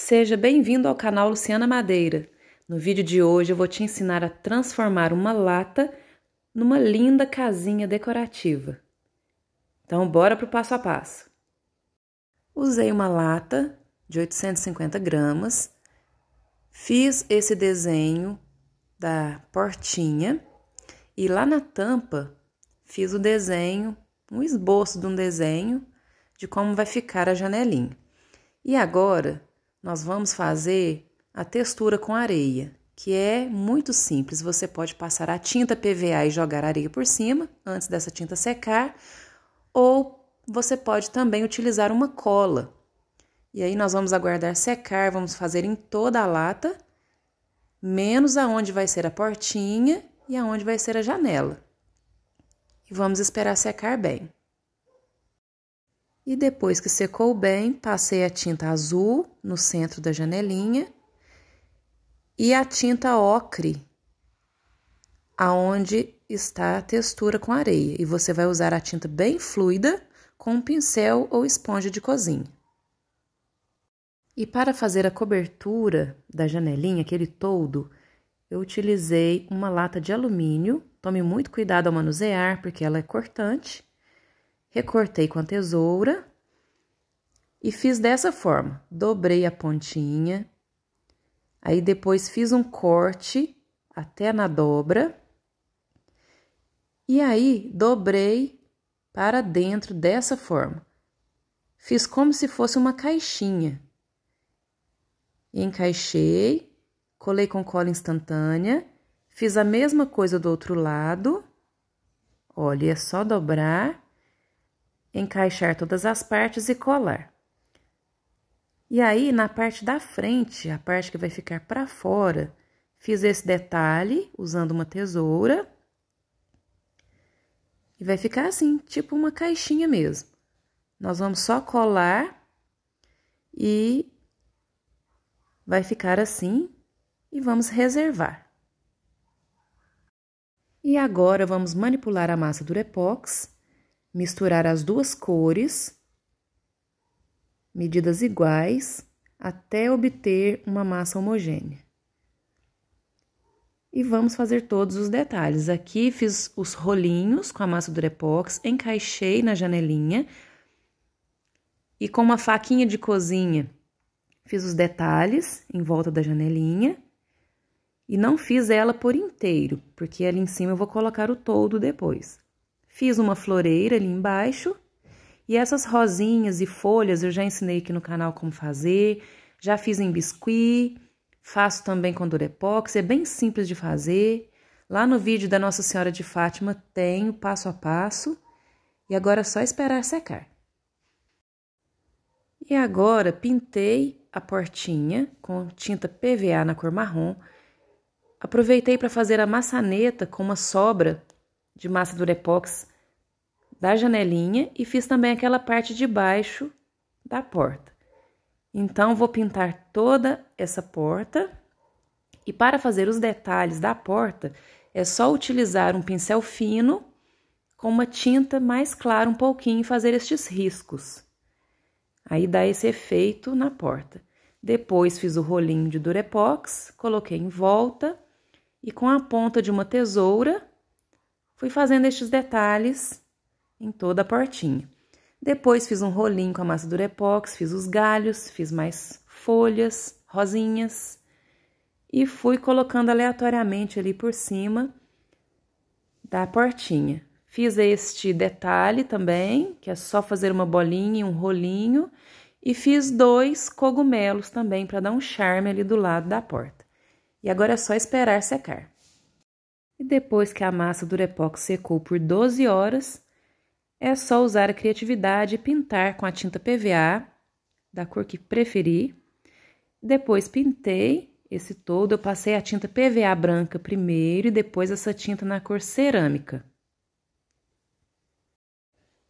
Seja bem-vindo ao canal Luciana Madeira. No vídeo de hoje eu vou te ensinar a transformar uma lata numa linda casinha decorativa. Então bora para o passo a passo. Usei uma lata de 850 gramas, fiz esse desenho da portinha e lá na tampa fiz o desenho, um esboço de um desenho de como vai ficar a janelinha. E agora nós vamos fazer a textura com areia, que é muito simples. Você pode passar a tinta PVA e jogar areia por cima antes dessa tinta secar, ou você pode também utilizar uma cola. E aí nós vamos aguardar secar, vamos fazer em toda a lata, menos aonde vai ser a portinha e aonde vai ser a janela. E vamos esperar secar bem. E depois que secou bem, passei a tinta azul no centro da janelinha e a tinta ocre, aonde está a textura com areia. E você vai usar a tinta bem fluida com um pincel ou esponja de cozinha. E para fazer a cobertura da janelinha, aquele todo, eu utilizei uma lata de alumínio. Tome muito cuidado ao manusear, porque ela é cortante recortei com a tesoura e fiz dessa forma: dobrei a pontinha, aí depois fiz um corte até na dobra, e aí dobrei para dentro dessa forma. Fiz como se fosse uma caixinha. Encaixei, colei com cola instantânea, fiz a mesma coisa do outro lado. Olha, é só dobrar encaixar todas as partes e colar. E aí, na parte da frente, a parte que vai ficar para fora, fiz esse detalhe usando uma tesoura. E vai ficar assim, tipo uma caixinha mesmo. Nós vamos só colar e vai ficar assim e vamos reservar. E agora, vamos manipular a massa do Durepox misturar as duas cores, medidas iguais, até obter uma massa homogênea. E vamos fazer todos os detalhes. Aqui fiz os rolinhos com a massa do Repox, encaixei na janelinha e com uma faquinha de cozinha fiz os detalhes em volta da janelinha e não fiz ela por inteiro, porque ali em cima eu vou colocar o todo depois. Fiz uma floreira ali embaixo. E essas rosinhas e folhas eu já ensinei aqui no canal como fazer. Já fiz em biscuit, faço também com durepox, é bem simples de fazer. Lá no vídeo da Nossa Senhora de Fátima tem o passo a passo. E agora é só esperar secar. E agora pintei a portinha com tinta PVA na cor marrom. Aproveitei para fazer a maçaneta com uma sobra de massa durepox da janelinha e fiz também aquela parte de baixo da porta. Então, vou pintar toda essa porta. E para fazer os detalhes da porta, é só utilizar um pincel fino com uma tinta mais clara um pouquinho e fazer estes riscos. Aí dá esse efeito na porta. Depois fiz o rolinho de durepox, coloquei em volta e com a ponta de uma tesoura Fui fazendo estes detalhes em toda a portinha. Depois fiz um rolinho com a massa epox, fiz os galhos, fiz mais folhas, rosinhas e fui colocando aleatoriamente ali por cima da portinha. Fiz este detalhe também, que é só fazer uma bolinha e um rolinho, e fiz dois cogumelos também para dar um charme ali do lado da porta. E agora é só esperar secar. E depois que a massa do urepox secou por 12 horas, é só usar a criatividade e pintar com a tinta PVA, da cor que preferir. Depois pintei esse todo, eu passei a tinta PVA branca primeiro e depois essa tinta na cor cerâmica.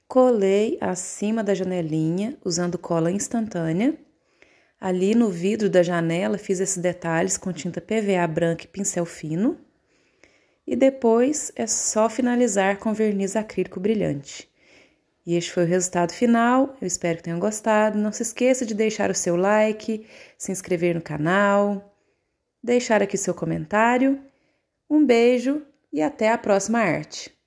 Colei acima da janelinha usando cola instantânea. Ali no vidro da janela fiz esses detalhes com tinta PVA branca e pincel fino e depois é só finalizar com verniz acrílico brilhante. E este foi o resultado final, eu espero que tenham gostado. Não se esqueça de deixar o seu like, se inscrever no canal, deixar aqui seu comentário. Um beijo e até a próxima arte!